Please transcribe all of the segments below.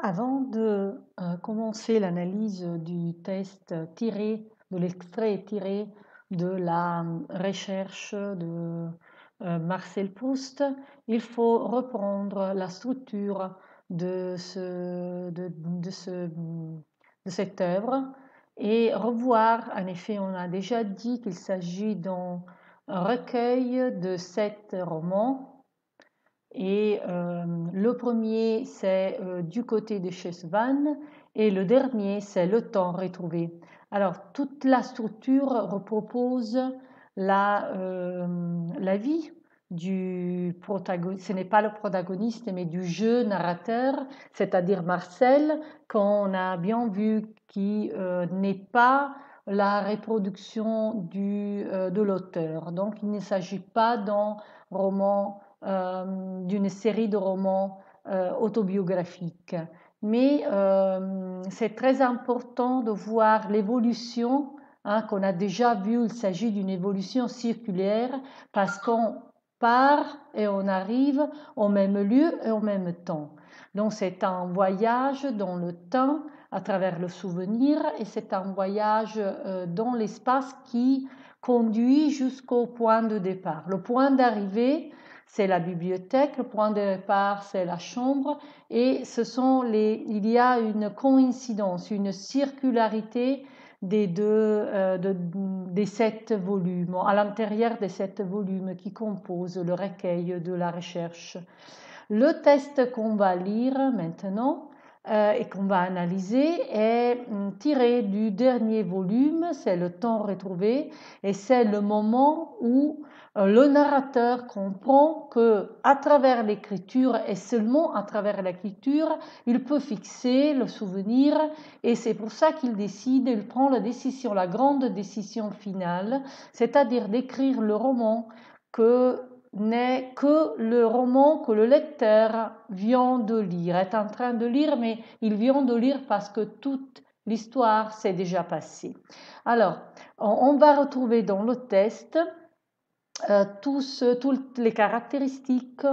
Avant de euh, commencer l'analyse du test tiré, de l'extrait tiré de la euh, recherche de euh, Marcel Proust, il faut reprendre la structure de, ce, de cette œuvre et revoir, en effet, on a déjà dit qu'il s'agit d'un recueil de sept romans et euh, le premier, c'est euh, du côté de Van, et le dernier, c'est le temps retrouvé. Alors, toute la structure repropose la, euh, la vie du protagoniste, ce n'est pas le protagoniste, mais du jeu narrateur, c'est-à-dire Marcel, qu'on a bien vu qui n'est pas la reproduction du, de l'auteur. Donc, il ne s'agit pas d'un roman euh, d'une série de romans euh, autobiographiques. Mais euh, c'est très important de voir l'évolution hein, qu'on a déjà vue. Il s'agit d'une évolution circulaire parce qu'on part et on arrive au même lieu et au même temps. Donc c'est un voyage dans le temps à travers le souvenir et c'est un voyage dans l'espace qui conduit jusqu'au point de départ. Le point d'arrivée, c'est la bibliothèque, le point de départ, c'est la chambre, et ce sont les, il y a une coïncidence, une circularité des deux, euh, des sept volumes, à l'intérieur des sept volumes qui composent le recueil de la recherche. Le test qu'on va lire maintenant, euh, et qu'on va analyser est mm, tiré du dernier volume, c'est le temps retrouvé, et c'est le moment où euh, le narrateur comprend que à travers l'écriture et seulement à travers l'écriture, il peut fixer le souvenir et c'est pour ça qu'il décide, il prend la décision, la grande décision finale, c'est-à-dire d'écrire le roman que n'est que le roman que le lecteur vient de lire, est en train de lire, mais il vient de lire parce que toute l'histoire s'est déjà passée. Alors, on va retrouver dans le test euh, tous, toutes les caractéristiques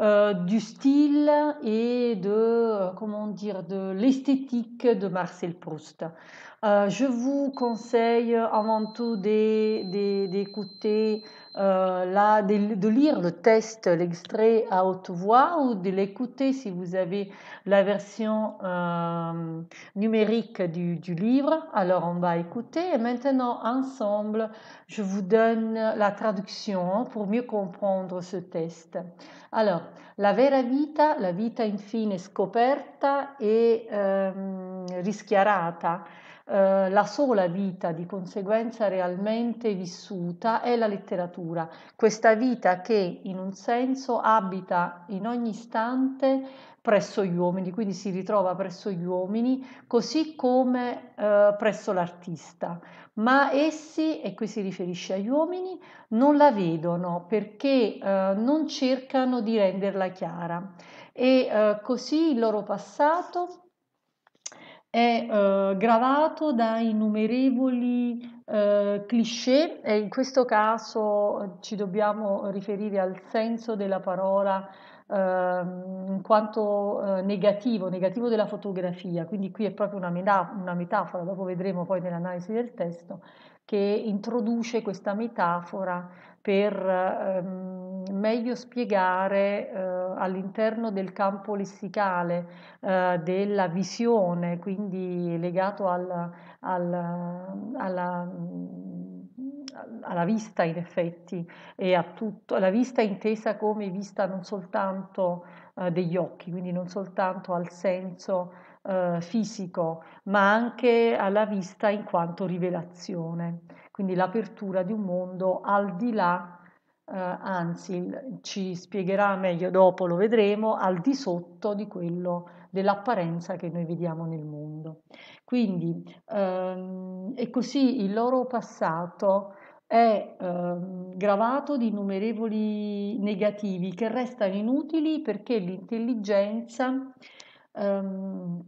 euh, du style et de euh, comment dire de l'esthétique de Marcel Proust. je vous conseille avant tout d'écouter euh, là, de, lire le test, l'extrait à haute voix ou de l'écouter si vous avez la version euh, numérique du, livre. Alors on va écouter et maintenant ensemble, je vous donne la traduction hein, pour mieux comprendre ce test. Alors, la vera vita, la vita infine scoperta e ehm, rischiarata. Eh, la sola vita di conseguenza realmente vissuta è la letteratura, questa vita che in un senso abita in ogni istante presso gli uomini, quindi si ritrova presso gli uomini così come eh, presso l'artista, ma essi, e qui si riferisce agli uomini, non la vedono perché eh, non cercano di renderla chiara e eh, così il loro passato è eh, gravato da innumerevoli eh, cliché e in questo caso eh, ci dobbiamo riferire al senso della parola eh, in quanto eh, negativo, negativo della fotografia, quindi qui è proprio una, meta- una metafora, dopo vedremo poi nell'analisi del testo, che introduce questa metafora per... Ehm, meglio spiegare eh, all'interno del campo lessicale eh, della visione, quindi legato al, al, alla alla vista in effetti e a tutto, la vista intesa come vista non soltanto eh, degli occhi, quindi non soltanto al senso eh, fisico, ma anche alla vista in quanto rivelazione, quindi l'apertura di un mondo al di là eh, anzi ci spiegherà meglio dopo, lo vedremo, al di sotto di quello dell'apparenza che noi vediamo nel mondo. Quindi ehm, e così il loro passato è ehm, gravato di innumerevoli negativi che restano inutili perché l'intelligenza ehm,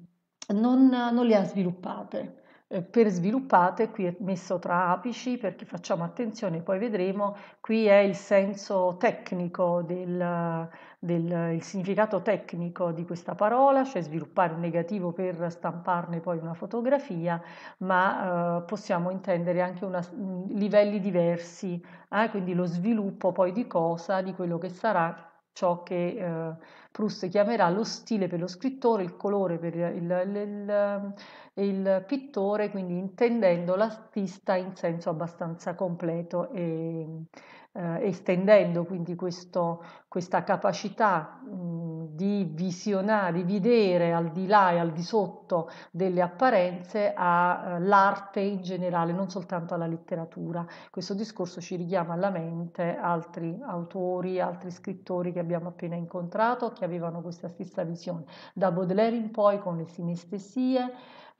non, non le ha sviluppate. Eh, per sviluppate, qui è messo tra apici perché facciamo attenzione, poi vedremo, qui è il senso tecnico del, del significato tecnico di questa parola, cioè sviluppare un negativo per stamparne poi una fotografia, ma eh, possiamo intendere anche una, mm, livelli diversi, eh? quindi lo sviluppo poi di cosa, di quello che sarà ciò che eh, Proust chiamerà lo stile per lo scrittore, il colore per il, il, il, il pittore, quindi intendendo l'artista in senso abbastanza completo e, eh, estendendo quindi questo, questa capacità mh, di visionare, di vedere al di là e al di sotto delle apparenze all'arte eh, in generale, non soltanto alla letteratura. Questo discorso ci richiama alla mente altri autori, altri scrittori che abbiamo appena incontrato che avevano questa stessa visione, da Baudelaire in poi con le sinestesie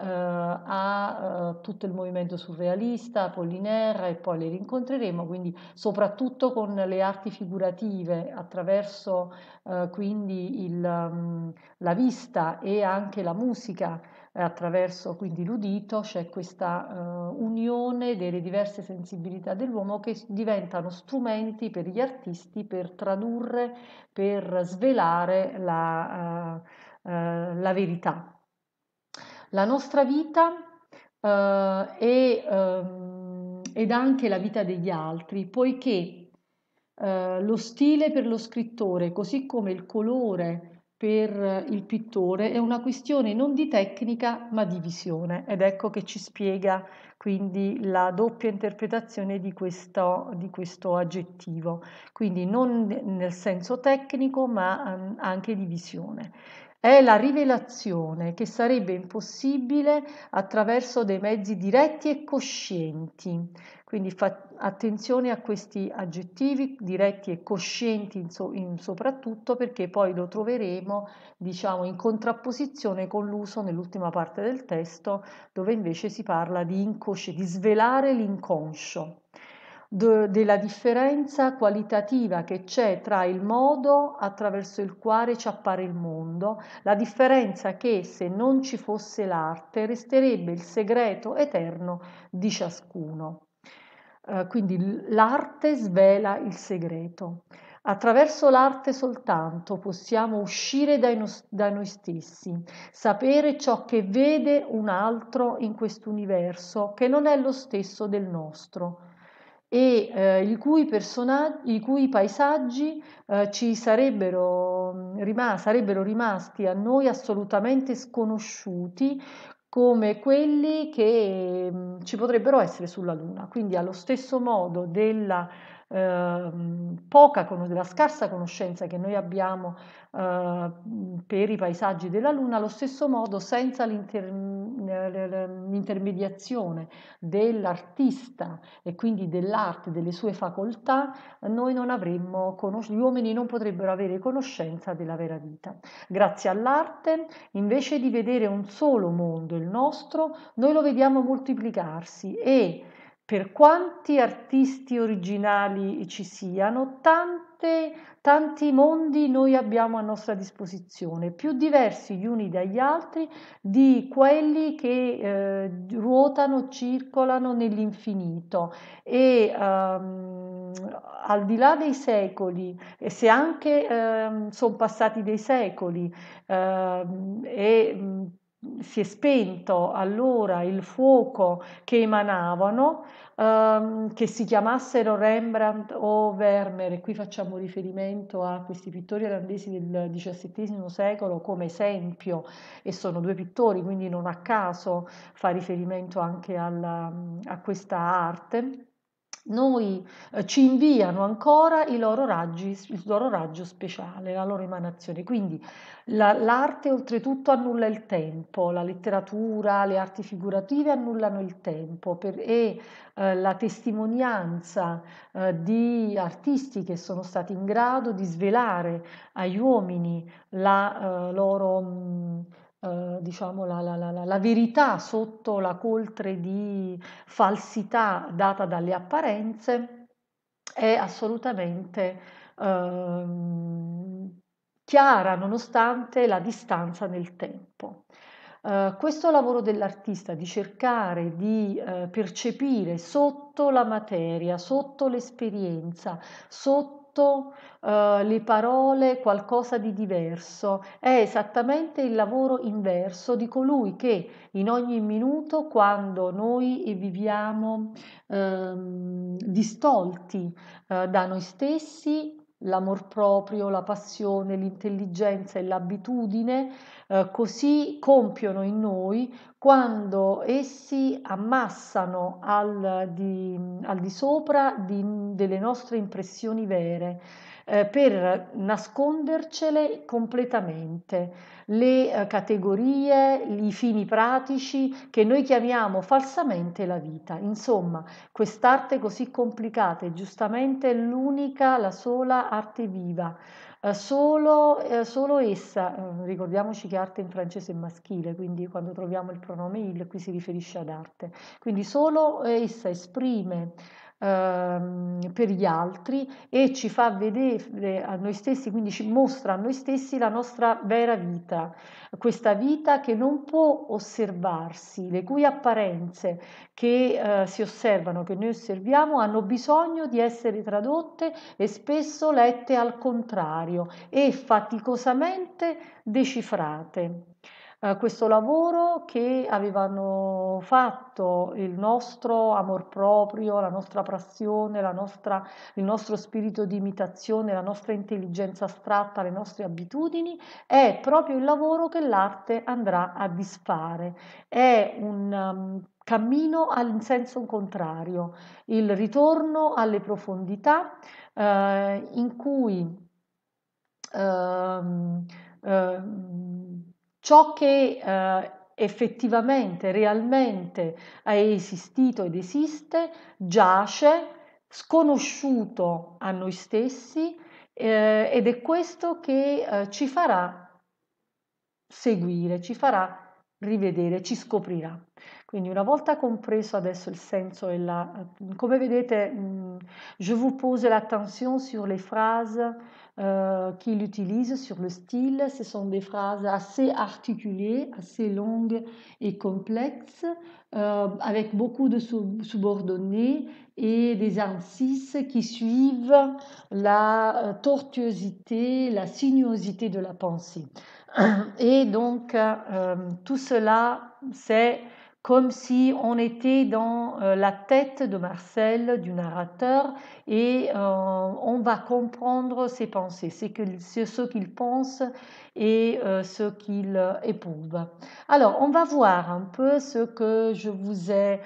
eh, a eh, tutto il movimento surrealista, Pollinera e poi le rincontreremo, quindi soprattutto con le arti figurative attraverso eh, quindi il, um, la vista e anche la musica eh, attraverso quindi l'udito c'è questa uh, unione delle diverse sensibilità dell'uomo che diventano strumenti per gli artisti per tradurre, per svelare la, uh, uh, la verità la nostra vita eh, e, ehm, ed anche la vita degli altri, poiché eh, lo stile per lo scrittore, così come il colore per il pittore, è una questione non di tecnica ma di visione ed ecco che ci spiega quindi la doppia interpretazione di questo, di questo, aggettivo, quindi non nel senso tecnico ma ehm, anche di visione. È la rivelazione che sarebbe impossibile attraverso dei mezzi diretti e coscienti. Quindi fa- attenzione a questi aggettivi diretti e coscienti in so- in soprattutto perché poi lo troveremo diciamo, in contrapposizione con l'uso nell'ultima parte del testo dove invece si parla di, incosci- di svelare l'inconscio della differenza qualitativa che c'è tra il modo attraverso il quale ci appare il mondo, la differenza che se non ci fosse l'arte resterebbe il segreto eterno di ciascuno. Eh, quindi l'arte svela il segreto. Attraverso l'arte soltanto possiamo uscire dai no, da noi stessi, sapere ciò che vede un altro in questo universo che non è lo stesso del nostro e eh, i, cui i, cui paesaggi eh, ci sarebbero, mm, rima sarebbero rimasti a noi assolutamente sconosciuti come quelli che mh, mm, ci potrebbero essere sulla Luna. Quindi allo stesso modo della eh, poca, della scarsa conoscenza che noi abbiamo eh, mm, per i paesaggi della Luna, allo stesso modo senza l'intervento l'intermediazione dell'artista e quindi dell'arte, delle sue facoltà, noi non avremmo conos- gli uomini non potrebbero avere conoscenza della vera vita. Grazie all'arte, invece di vedere un solo mondo, il nostro, noi lo vediamo moltiplicarsi e per quanti artisti originali ci siano, tante, tanti mondi noi abbiamo a nostra disposizione, più diversi gli uni dagli altri di quelli che eh, ruotano, circolano nell'infinito e ehm, al di là dei secoli, e se anche ehm, sono passati dei secoli ehm, e si è spento allora il fuoco che emanavano, ehm, che si chiamassero Rembrandt o Vermeer, e qui facciamo riferimento a questi pittori olandesi del XVII secolo come esempio, e sono due pittori, quindi non a caso fa riferimento anche alla, a questa arte noi eh, ci inviano ancora loro raggi, il loro raggio speciale, la loro emanazione. Quindi la, l'arte oltretutto annulla il tempo, la letteratura, le arti figurative annullano il tempo per, e eh, la testimonianza eh, di artisti che sono stati in grado di svelare agli uomini la eh, loro... Mh, eh, diciamo la, la, la, la, verità sotto la coltre di falsità data dalle apparenze è assolutamente eh, chiara nonostante la distanza nel tempo. Uh, questo lavoro dell'artista di cercare di uh, percepire sotto la materia, sotto l'esperienza, sotto prodotto, eh, le parole, qualcosa di diverso. È esattamente il lavoro inverso di colui che in ogni minuto, quando noi viviamo eh, distolti eh, da noi stessi, l'amor proprio, la passione, l'intelligenza e l'abitudine, eh, così compiono in noi quando essi ammassano al di, al di sopra di, delle nostre impressioni vere eh, per nascondercele completamente. Le eh, categorie, i fini pratici che noi chiamiamo falsamente la vita. Insomma, quest'arte così complicata è giustamente l'unica, la sola arte viva. Eh, solo, eh, solo, essa, eh, ricordiamoci che arte in francese è maschile, quindi quando troviamo il pronome il qui si riferisce ad arte, quindi solo essa esprime Ehm, per gli altri e ci fa vedere a noi stessi, quindi ci mostra a noi stessi la nostra vera vita, questa vita che non può osservarsi, le cui apparenze che eh, si osservano, che noi osserviamo, hanno bisogno di essere tradotte e spesso lette al contrario e faticosamente decifrate. Eh, questo lavoro che avevano fatto il nostro amor proprio, la nostra passione, la nostra, il nostro spirito di imitazione, la nostra intelligenza astratta, le nostre abitudini, è proprio il lavoro che l'arte andrà a disfare. È un um, cammino in senso contrario, il ritorno alle profondità eh, in cui... Eh, eh, ciò che eh, effettivamente, realmente è esistito ed esiste, giace sconosciuto a noi stessi eh, ed è questo che eh, ci farà seguire, ci farà rivedere, ci scoprirà. Quindi una volta compreso adesso il senso e la... Come vedete, mm, je vous pose l'attention sur les phrases Euh, qu'il utilise sur le style. Ce sont des phrases assez articulées, assez longues et complexes, euh, avec beaucoup de subordonnées et des incises qui suivent la euh, tortuosité, la sinuosité de la pensée. Et donc, tout cela, c'est comme si on était dans euh, la tête de Marcel, du narrateur, et euh, on va comprendre ses pensées, c'est ce qu'il pense et euh, ce qu'il éprouve. Alors, on va voir un peu ce que je vous ai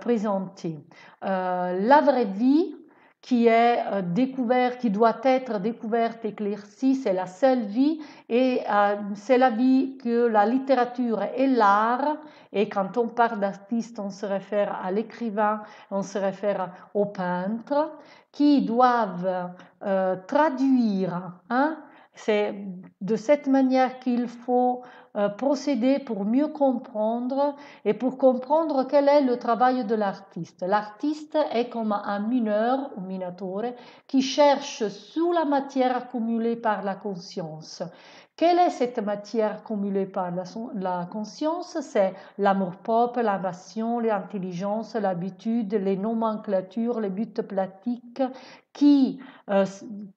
présenté. la vraie vie, qui est euh, découverte, qui doit être découverte, éclaircie, c'est la seule vie et euh, c'est la vie que la littérature et l'art, et quand on parle d'artiste, on se réfère à l'écrivain, on se réfère au peintre, qui doivent euh, traduire. Hein. c'est de cette manière qu'il faut euh, procéder pour mieux comprendre et pour comprendre quel est le travail de l'artiste. L'artiste est comme un mineur ou minatore qui cherche sous la matière accumulée par la conscience. Quelle est cette matière accumulée par la, la conscience C'est l'amour-propre, la passion, l'intelligence, l'habitude, les nomenclatures, les buts platiques qui, euh,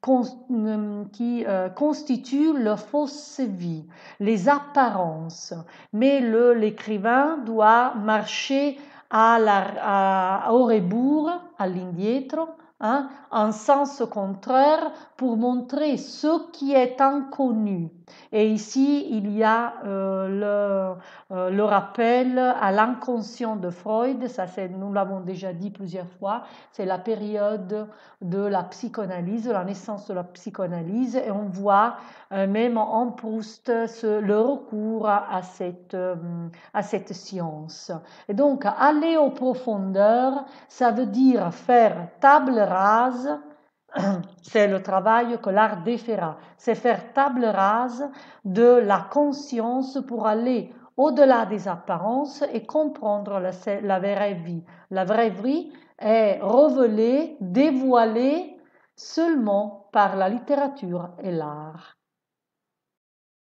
euh, qui constituent la fausse vie, les apparences mais l'écrivain doit marcher à la, à, l'indietro, Hein, en sens contraire pour montrer ce qui est inconnu. Et ici, il y a euh, euh, le, rappel à l'inconscient de Freud, ça c'est, nous l'avons déjà dit plusieurs fois, c'est la période de la psychanalyse, la naissance de la psychanalyse, et on voit euh, même en Proust le recours à cette, à cette science. Et donc, aller aux profondeurs, ça veut dire faire table c'est le travail que l'art défera, C'est faire table rase de la conscience pour aller au-delà des apparences et comprendre la, la, vraie vie. La vraie vie est revelée, dévoilée seulement par la littérature et l'art.